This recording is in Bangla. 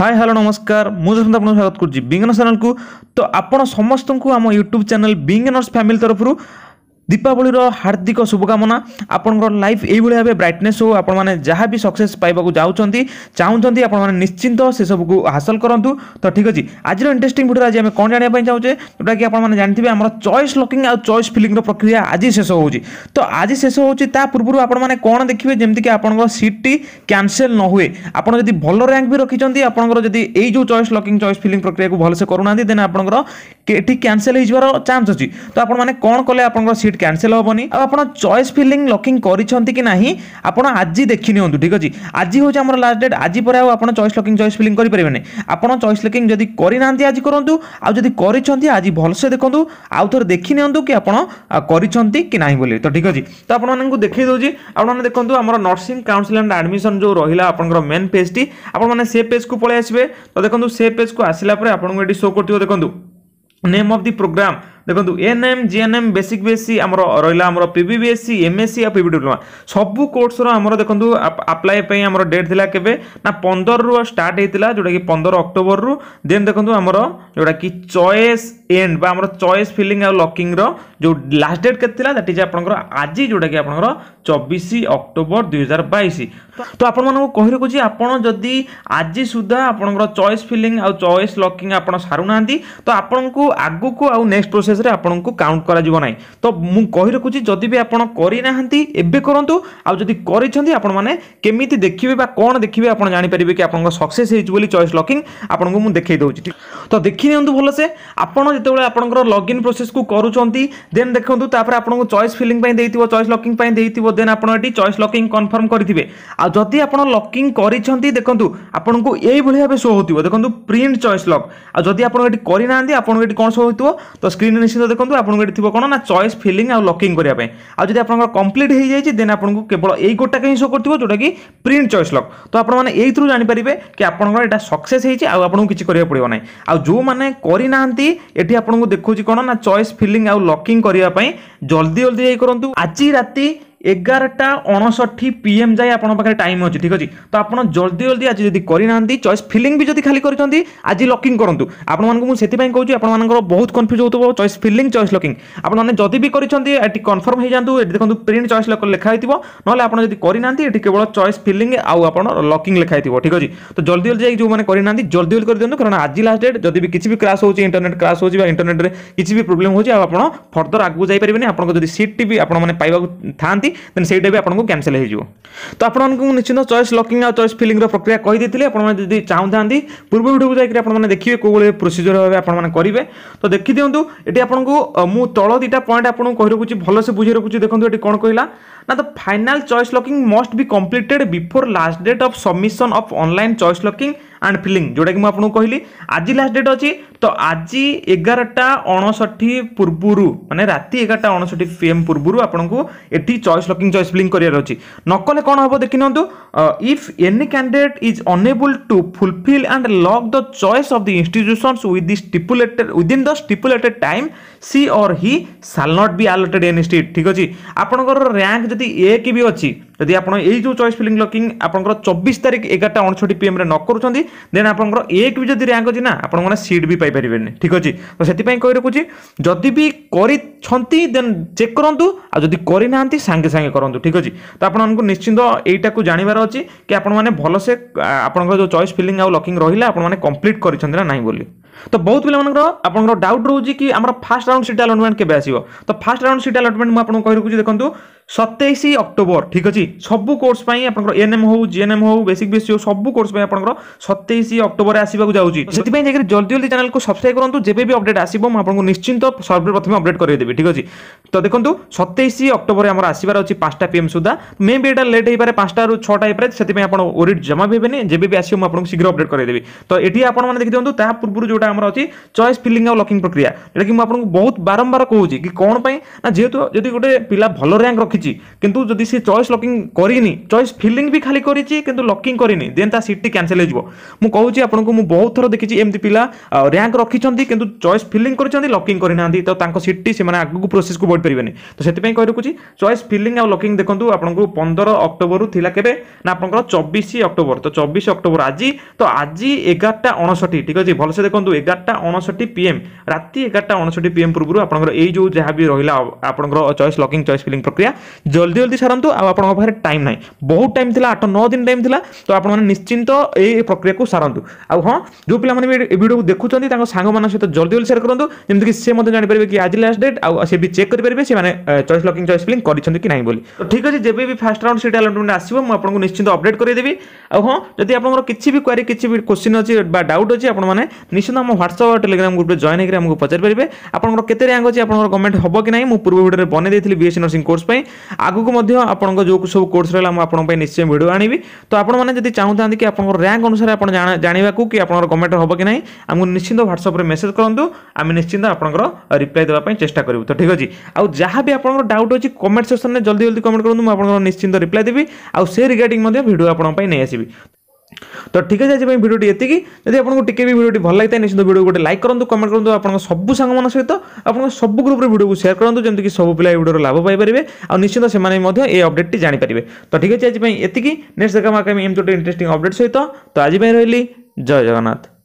ହାଏ ହ୍ୟାଲୋ ନମସ୍କାର ମୁଁ ଯଶନ୍ତ ଆପଣଙ୍କୁ ସ୍ୱାଗତ କରୁଛି ବିଙ୍ଗନର୍ସ ଚ୍ୟାନେଲକୁ ତ ଆପଣ ସମସ୍ତଙ୍କୁ ଆମ ୟୁଟ୍ୟୁବ୍ ଚ୍ୟାନେଲ୍ ବିଙ୍ଗନର୍ସ ଫ୍ୟାମିଲି ତରଫରୁ দীপাবলির হার্দিক শুভকামনা আপনার লাইফ এইভাবে ভাবে ব্রাইটনেস হোক আপনার যা বি সকসেস পাইবা যাচ্ছেন চাহুমান আপনার নিশ্চিন্ত সেসব হাসল করতু তো ঠিক আছে আজকের ইন্টারেস্টিং ভিডিও আজ আমি কম জাঁয়া চাহুছে যেটা কি আপনার জানিথে আমার চয়েস লকিং আর চয়েস ফিলিং প্রক্রিয়া আজ শেষ হচ্ছে তো আজ শেষ হচ্ছে তা পূর্ব আপনার কম দেখবে যেমি আপনার সিটটি ক্যানসেল ন হুয়ে আপনার যদি ভালো র্যাঙ্ক বি রকিছেন আপনার যদি এই যে চয়েস লকিং চয়েস ফিলিং প্রক্রিয়া ভালসে করু না দেন আপনার এটি ক্যানসেল হয়ে যাওয়ার চান্স অনেক কম কলে আপনার সিট ক্যানসেল হবনি আপনার চয়েস ফিলিং লকিং করছেন কি না আপনার আজি দেখি নিহত ঠিক আছে আজি হচ্ছে আমার লাস্ট ডেট আজি পরে আপনার চয়েস লকিং চয়েস ফিলিং করে পারবে না আপনার চয়েস লকিং যদি করে না আজ করতু আদি করছেন আজ ভালসে দেখুন আউথরে দেখি নিহতু কি আপনার করছেন কি না বলে তো ঠিক আছে তো আপনার দেখে দেছি আপনার দেখুন আমার নর্সিং কাউন্সিল আন্ড আডমিশন যে রহিলা আপনার মেন পেজটি আপনার সে পেজকু পলাই আসবে তো দেখুন সে পেজকু আসলা পরে আপনার এটি শো করতে দেখুন নেম অফ দি প্রোগ্রাম ଦେଖନ୍ତୁ N M G N M basic B S C ଆମର ରହିଲା ଆମର P B B S C M S C ଆଉ ପି ବି ଡିପ୍ଲୋମା ସବୁ କୋର୍ସର ଆମର ଦେଖନ୍ତୁ ଆପ୍ଲାଏ ପାଇଁ ଆମର ଡେଟ୍ ଥିଲା କେବେ ନା ପନ୍ଦରରୁ ଷ୍ଟାର୍ଟ ହେଇଥିଲା ଯେଉଁଟାକି ପନ୍ଦର ଅକ୍ଟୋବରରୁ ଦେନ୍ ଦେଖନ୍ତୁ ଆମର ଯେଉଁଟାକି ଚଏସ୍ ଏଣ୍ଡ ବା ଆମର ଚଏସ୍ ଫିଲିଂ ଆଉ ଲକିଂର ଯେଉଁ ଲାଷ୍ଟ ଡେଟ୍ କେତେ ଥିଲା ଦ୍ୟାଟ୍ ଇଜ୍ ଆପଣଙ୍କର ଆଜି ଯେଉଁଟାକି ଆପଣଙ୍କର ଚବିଶ ଅକ୍ଟୋବର ଦୁଇହଜାର ବାଇଶ ତ ଆପଣମାନଙ୍କୁ କହି ରଖୁଛି ଆପଣ ଯଦି ଆଜି ସୁଦ୍ଧା ଆପଣଙ୍କର ଚଏସ୍ ଫିଲିଂ ଆଉ ଚଏସ୍ ଲକିଂ ଆପଣ ସାରୁନାହାନ୍ତି ତ ଆପଣଙ୍କୁ ଆଗକୁ ଆଉ ନେକ୍ସଟ ପ୍ରୋସେସ୍ କେସ୍ରେ ଆପଣଙ୍କୁ କାଉଣ୍ଟ କରାଯିବ ନାହିଁ ତ ମୁଁ କହି ରଖୁଛି ଯଦି ବି ଆପଣ କରିନାହାନ୍ତି ଏବେ କରନ୍ତୁ ଆଉ ଯଦି କରିଛନ୍ତି ଆପଣମାନେ କେମିତି ଦେଖିବେ ବା କ'ଣ ଦେଖିବେ ଆପଣ ଜାଣିପାରିବେ କି ଆପଣଙ୍କ ସକ୍ସେସ୍ ହେଇଛି ବୋଲି ଚଏସ୍ ଲକିଂ ଆପଣଙ୍କୁ ମୁଁ ଦେଖାଇ ଦେଉଛି ତ ଦେଖି ନିଅନ୍ତୁ ଭଲସେ ଆପଣ ଯେତେବେଳେ ଆପଣଙ୍କର ଲଗ୍ଇନ୍ ପ୍ରୋସେସ୍କୁ କରୁଛନ୍ତି ଦେନ୍ ଦେଖନ୍ତୁ ତାପରେ ଆପଣଙ୍କୁ ଚଏସ୍ ଫିଲିଂ ପାଇଁ ଦେଇଥିବ ଚଏସ୍ ଲକିଂ ପାଇଁ ଦେଇଥିବ ଦେନ୍ ଆପଣ ଏଠି ଚଏସ୍ ଲକିଂ କନଫର୍ମ କରିଥିବେ ଆଉ ଯଦି ଆପଣ ଲକିଂ କରିଛନ୍ତି ଦେଖନ୍ତୁ ଆପଣଙ୍କୁ ଏଇଭଳି ଭାବେ ଶୋ ହେଉଥିବ ଦେଖନ୍ତୁ ପ୍ରିଣ୍ଟ ଚଏସ୍ ଲକ୍ ଆଉ ଯଦି ଆପଣ ଏଠି କରିନାହାନ୍ତି ଆପଣଙ୍କୁ ଏଠି କ'ଣ ଶୋ ହେଉଥିବ ତ ସ୍କ୍ରିନ୍ରେ নিশ্চিত দেখুন আপনার এটি থাকবে কোণ না চয়েস ফিলিং আর লকিং করা আর যদি আপনার কমপ্লিট হয়ে যাই দেন আপনার কেবল এই গোটাকে হি শো করব যেটা কি প্রিন্ট চয়েস লক তো আপনার এই থ্রু জাঁপারে কি আপনার এটা সকসেস হয়েছে আপনার কিছু করা পড়ব না আউমানে করে না এটি আপনার দেখুছি কোণ না চয়েস ফিলিং আর লকিং করা জলদি জলদি যাই করতু আজ রাতে এগারোটা অনষঠি পিএম যাই আপনার পাখে টাইম অছি ঠিক আছে তো আপনার জলদি জলদি আজ যদি করে না চয়েস ফিলিং বি যদি খালি করছেন আজ লকিং করতু আপনার সেপাই কৌছি আপনার বহুত কনফ্যুজ হোক চয়েস ফিলিং চয়েস লকিং আপনার যদি বি করছেন এটি কনফর্ম হয়ে যাতে এটি দেখুন প্রিন্ট চয়েস লেখা হয়ে নহলে আপনার যদি করে না এটি কেবল চয়েস ফিলিং আউ আপনার লকিং লেখা হয়ে ঠিক আছে তো জলদি জলদি যাই যে করে না জলদি জলদি করে দিও কারণ আজ লাস্ট ডেট যদি বি কিছু বি ক্রাশ হচ্ছে ইন্টারনেট ক্রাশ হচ্ছে বা ইন্টারনেটরে কিছু বি প্রোবলেম হচ্ছে আপনার ফর্দর আগুক যাইপারে আপনার যদি সিটটি বি আপনার পাইবা থাকে ଦେନ୍ ସେଇଟା ବି ଆପଣଙ୍କୁ କ୍ୟାନସେଲ୍ ହୋଇଯିବ ତ ଆପଣଙ୍କୁ ମୁଁ ନିଶ୍ଚିନ୍ତ ଚଏସ୍ ଲକିଂ ଆଉ ଚଏସ୍ ଫିଲିଂର ପ୍ରକ୍ରିୟା କହିଦେଇଥିଲି ଆପଣମାନେ ଯଦି ଚାହୁଁଥାନ୍ତି ପୂର୍ବ ଭିଡ଼ିଓକୁ ଯାଇକି ଆପଣମାନେ ଦେଖିବେ କେଉଁଭଳି ପ୍ରୋସିଜର ଭାବେ ଆପଣମାନେ କରିବେ ତ ଦେଖିଦିଅନ୍ତୁ ଏଠି ଆପଣଙ୍କୁ ମୁଁ ତଳ ଦୁଇଟା ପଏଣ୍ଟ ଆପଣଙ୍କୁ କହି ରଖୁଛି ଭଲସେ ବୁଝି ରଖୁଛି ଦେଖନ୍ତୁ ଏଠି କ'ଣ କହିଲା ନା the final choice locking must be completed before last date of submission of online choice locking and filling ଯେଉଁଟାକି ମୁଁ ଆପଣଙ୍କୁ କହିଲି ଆଜି ଲାଷ୍ଟ ଡେଟ୍ ଅଛି ତ ଆଜି ଏଗାରଟା ଅଣଷଠି ପୂର୍ବରୁ ମାନେ ରାତି ଏଗାରଟା ଅଣଷଠି ପି ଏମ୍ ପୂର୍ବରୁ ଆପଣଙ୍କୁ ଏଠି ଚଏସ୍ ଚାର୍ଲସ୍ ଲକିଂ ଚଏସ୍ ବ୍ଲିଙ୍କ୍ କରିବାର ଅଛି ନ କଲେ କ'ଣ ହେବ ଦେଖିନିଅନ୍ତୁ if any candidate is unable to fulfil and lock the choice of the institutions with the stipulated within the stipulated time she or he shall not be allotted institute ଠିକ୍ ଅଛି ଆପଣଙ୍କର ରାଙ୍କ ଯଦି ଏକ ବି ଅଛି ଯଦି ଆପଣ ଏଇ ଯେଉଁ ଚଏସ୍ ଫିଲିଂ ଲକିଂ ଆପଣଙ୍କର ଚବିଶ ତାରିଖ ଏଗାରଟା ଅଣଷଠି ପିଏମ୍ରେ ନ କରୁଛନ୍ତି ଦେନ୍ ଆପଣଙ୍କର ଏକ ବି ଯଦି ର୍ୟାଙ୍କ ଅଛି ନା ଆପଣମାନେ ସିଟ୍ ବି ପାଇପାରିବେନି ଠିକ୍ ଅଛି ତ ସେଥିପାଇଁ କହି ରଖୁଛି ଯଦି ବି କରିଛନ୍ତି ଦେନ୍ ଚେକ୍ କରନ୍ତୁ ଆଉ ଯଦି କରିନାହାନ୍ତି ସାଙ୍ଗେ ସାଙ୍ଗେ କରନ୍ତୁ ଠିକ୍ ଅଛି ତ ଆପଣମାନଙ୍କୁ ନିଶ୍ଚିନ୍ତ ଏଇଟାକୁ ଜାଣିବାର ଅଛି କି ଆପଣମାନେ ଭଲସେ ଆପଣଙ୍କର ଯେଉଁ ଚଏସ୍ ଫିଲିଂ ଆଉ ଲକିଂ ରହିଲା ଆପଣମାନେ କମ୍ପ୍ଲିଟ୍ କରିଛନ୍ତି ନା ନାହିଁ ବୋଲି তো ବହୁତ ପିଲାମାନଙ୍କର ଆପଣଙ୍କର ଡାଉଟ୍ ରହୁଛି କି ଆମର ଫାର୍ଷ୍ଟ ରାଉଣ୍ଡ ସିଟ୍ ଆଲଟମେଣ୍ଟ କେବେ ଆସିବ ତ ଫାର୍ଷ୍ଟ ରାଉଣ୍ଡ ସିଟ୍ ଆଲଟମେଣ୍ଟ ମୁଁ ଆପଣଙ୍କୁ କହି ରଖୁଛି ଦେଖନ୍ତୁ ସତେଇଶ ଅକ୍ଟୋବର ଠିକ୍ ଅଛି ସବୁ କୋର୍ସ ପାଇଁ ଆପଣଙ୍କର ଏନ୍ଏମ୍ ହଉ ଜିଏନ୍ଏମ୍ ହଉ ବେସିକ୍ ବେସିକ୍ ହଉ ସବୁ କୋର୍ସ ପାଇଁ ଆପଣଙ୍କର ସତେଇଶ ଅକ୍ଟୋବରରେ ଆସିବାକୁ ଯାଉଛି ସେଥିପାଇଁ ଯାଇକି ଜଲ୍ଦି ଜଲ୍ଦି ଚ୍ୟାନେଲକୁ ସବସ୍କ୍ରାଇବ୍ କରନ୍ତୁ ଯେବେ ବି ଅପଡେଟ୍ ଆସିବ ମୁଁ ଆପଣଙ୍କୁ ନିଶ୍ଚିନ୍ତ ସର୍ବପ୍ରଥମେ ଅପଡେଟ୍ କରାଇଦେବି ଠିକ୍ ଅଛି ତ ଦେଖନ୍ତୁ ସତେଇଶ ଅକ୍ଟୋବରରେ ଆମର ଆସିବାର ଅଛି ପାଞ୍ଚଟା ପିଏମ୍ ସୁଦ୍ଧା ମେ ବି ଏଇଟା ଲେଟ୍ ହେଇପାରେ ପାଞ୍ଚଟାରୁ ଛଅଟା ହେଇପାରେ ସେଥିପାଇଁ ଆପଣ ଓରିଟ୍ ଜମା ବି ହେବେନି ଯେବେ ବି ଆସିବ ମୁଁ ଆପଣଙ୍କୁ ଶୀଘ୍ର ଅପଡେଟ୍ କରାଇଦେବି ତ ଏଠି ଆପଣମାନେ ଦେଖିଦିଅନ୍ତୁ ତାହା ପୂର୍ବରୁ ଯେଉଁଟା ଆମର ଅଛି ଚଏସ୍ ଫିଲିଂ ଆଉ ଲକିଂ ପ୍ରକ୍ରିୟା ଯେଉଁଟାକି ମୁଁ ଆପଣଙ୍କୁ ବହୁତ ବାରମ୍ବାର କହୁଛି କି କ'ଣ ପାଇଁ ନା ଯେହେତୁ ଯଦି ଗୋଟେ ପିଲା ଭଲ ର୍ୟାଙ୍କ ରଖିଛି କିନ୍ତୁ ଯଦି ସେ ଚଏସ୍ ଲକିଂ କରିନି ଚଏସ୍ ଫିଲିଂ ବି ଖାଲି କରିଛି କିନ୍ତୁ ଲକିଂ କରିନି ଦେନ୍ ତା ସିଟ୍ଟି କ୍ୟାନସେଲ୍ ହେଇଯିବ ମୁଁ କହୁଛି ଆପଣଙ୍କୁ ମୁଁ ବହୁତ ଥର ଦେଖିଛି ଏମିତି ପିଲା ର୍ୟାଙ୍କ ରଖିଛନ୍ତି କିନ୍ତୁ ଚଏସ୍ ଫିଲିଂ କରିଛନ୍ତି ଲକିଂ କରିନାହାନ୍ତି ତ ତାଙ୍କ ସିଟ୍ଟି ସେମାନେ ଆଗକୁ ପ୍ରୋସେସ୍କୁ ବଢ଼ିପାରିବେନି ତ ସେଥିପାଇଁ କହି ରଖୁଛି ଚଏସ୍ ଫିଲିଂ ଆଉ ଲକିଂ ଦେଖନ୍ତୁ ଆପଣଙ୍କୁ ପନ୍ଦର ଅକ୍ଟୋବରରୁ ଥିଲା କେବେ ନା ଆପଣଙ୍କର ଚବିଶ ଅକ୍ଟୋବର ତ ଚବିଶ ଅକ୍ଟୋବର ଆଜି ତ ଆଜି ଏଗାରଟା ଅଣଷଠି ଠିକ୍ ଅଛି ଭଲସେ ଦେଖନ୍ତୁ ଏଗାରଟା ଅଣଷଠି ପିଏମ୍ ରାତି ଏଗାରଟା ଅଣଷଠି ପିଏମ୍ ପୂର୍ବରୁ ଆପଣଙ୍କର ଏଇ ଯେଉଁ ଯାହା ବି ରହିଲା ଆପଣଙ୍କର ଚଏସ୍ ଲକିଂ ଚଏସ୍ ଫିଲିଂ ପ୍ରକ୍ରିୟା ଜଲ୍ଦି ଜଲ୍ଦି ସାରନ୍ତୁ ଆଉ ଆପଣଙ୍କ ପାଖରେ ଟାଇମ୍ ନାହିଁ ବହୁତ ଟାଇମ୍ ଥିଲା ଆଠ ନଅ ଦିନ ଟାଇମ୍ ଥିଲା ତ ଆପଣମାନେ ନିଶ୍ଚିନ୍ତ ଏଇ ପ୍ରକ୍ରିୟାକୁ ସାରନ୍ତୁ ଆଉ ହଁ ଯେଉଁ ପିଲାମାନେ ବି ଏ ଭିଡ଼ିଓକୁ ଦେଖୁଛନ୍ତି ତାଙ୍କ ସାଙ୍ଗମାନଙ୍କ ସହିତ ଜଲ୍ଦି ଜଲ୍ଦି ସେୟାର କରନ୍ତୁ ଯେମିତିକି ସେ ମଧ୍ୟ ଜାଣିପାରିବେ କି ଆଜି ଲାଷ୍ଟ ଡେଟ୍ ଆଉ ସେ ବି ଚେକ୍ କରିପାରିବେ ସେମାନେ ଚଏସ୍ ଲକିଂ ଚଏସ୍ ଫିଲିଂ କରିଛନ୍ତି କି ନାହିଁ ବୋଲି ତ ଠିକ୍ ଅଛି ଯେବେ ବି ଫାର୍ଷ୍ଟ ରାଉଣ୍ଡ ସେଇଟା ଆଲଟମେଣ୍ଟ ଆସିବ ମୁଁ ଆପଣଙ୍କୁ ନିଶ୍ଚିନ୍ତ ଅପଡେଟ୍ କରିଦେବି ଆଉ ହଁ ଯଦି ଆପଣଙ୍କର କିଛି ବି କ୍ୱାରି କିଛି ବି କୋଶ୍ଚିନ୍ ଅଛି ବା ଡାଉଟ୍ ଅଛି ଆପଣମାନେ ନିଶ୍ଚିନ୍ତ ଆମ ହ୍ୱାଟ୍ସଆପ୍ ଟେଲିଗ୍ରାମ୍ ଗ୍ରୁପ୍ରେ ଜଏନ୍ ହେଇକି ଆମକୁ ପଚାରିପାରିବେ ଆପଣଙ୍କର କେତେ ରାଙ୍କ ଅଛି ଆପଣଙ୍କର ଗଭର୍ଣ୍ଣମେଣ୍ଟ ହେବ କି ନାହିଁ ମୁଁ ପୂର୍ବ ଭିଡ଼ିଓରେ ବନେଇ ଦେଇଥିଲି ବିଏସ୍ସି ନର୍ସିଂ କୋର୍ସ ପାଇଁ ଆଗକୁ ମଧ୍ୟ ଆପଣଙ୍କ ଯେଉଁ ସବୁ କୋର୍ସ ରହିଲା ମୁଁ ଆପଣଙ୍କ ପାଇଁ ନିଶ୍ଚୟ ଭିଡ଼ିଓ ଆଣିବି ତ ଆପଣମାନେ ଯଦି ଚାହୁଁଥାନ୍ତି କି ଆପଣଙ୍କର ରାଙ୍କ ଅନୁସାରେ ଆପଣ ଜାଣିବାକୁ କି ଆପଣଙ୍କର ଗଭର୍ଣ୍ଣମେଣ୍ଟ ହେବ କି ନାହିଁ ଆମକୁ ନିଶ୍ଚିନ୍ତ ହ୍ୱାଟ୍ସଆପ୍ରେ ମେସେଜ୍ କରନ୍ତୁ ଆମେ ନିଶ୍ଚିନ୍ତ ଆପଣଙ୍କର ରିପ୍ଲାଏ ଦେବା ପାଇଁ ଚେଷ୍ଟା କରିବୁ ତ ଠିକ୍ ଅଛି ଆଉ ଯାହା ବି ଆପଣଙ୍କର ଡାଉଟ୍ ଅଛି କମେଣ୍ଟ ସେକ୍ସନରେ ଜଲ୍ଦି ଜଲ୍ଦି କମେଣ୍ଟ କରନ୍ତୁ ମୁଁ ଆପଣଙ୍କର ନିଶ୍ଚିନ୍ତ ରିପ୍ଲାଏ ଦେବି ଆଉ ସେ ରିଗାର୍ଡିଂ ମଧ୍ୟ ଭିଡ଼ିଓ ଆପଣଙ୍କ ପାଇଁ ନେଇ ଆସିବି ତ ଠିକ୍ ଅଛି ଆଜି ପାଇଁ ଭିଡ଼ିଓଟି ଏତିକି ଯଦି ଆପଣଙ୍କୁ ଟିକେ ବି ଭିଡ଼ିଓଟି ଭଲ ଲାଗିଥାଏ ନିଶ୍ଚିତ ଭିଡ଼ିଓ ଗୋଟେ ଲାଇକ୍ କରନ୍ତୁ କମେଣ୍ଟ କରନ୍ତୁ ଆପଣଙ୍କ ସବୁ ସାଙ୍ଗମାନଙ୍କ ସହିତ ଆପଣଙ୍କ ସବୁ ଗ୍ରୁପ୍ରେ ଭିଡ଼ିଓକୁ ସେୟାର କରନ୍ତୁ ଯେମିତିକି ସବୁ ପିଲା ଏହି ଭିଡ଼ିଓର ଲାଭ ପାଇପାରିବେ ଆଉ ନିଶ୍ଚିତ ସେମାନେ ମଧ୍ୟ ଏ ଅପଡ଼େଟ୍ଟି ଜାଣିପାରିବେ ତ ଠିକ୍ ଅଛି ଆଜି ପାଇଁ ଏତିକି ନେକ୍ସଟ ଦେଖା ଆଗାମୀ ଏମିତି ଗୋଟେ ଇଣ୍ଟରେଷ୍ଟିଂ ଅପଡ଼େଟ୍ ସହିତ ତ ଆଜି ପାଇଁ ରହିଲି ଜୟ ଜଗନ୍ନାଥ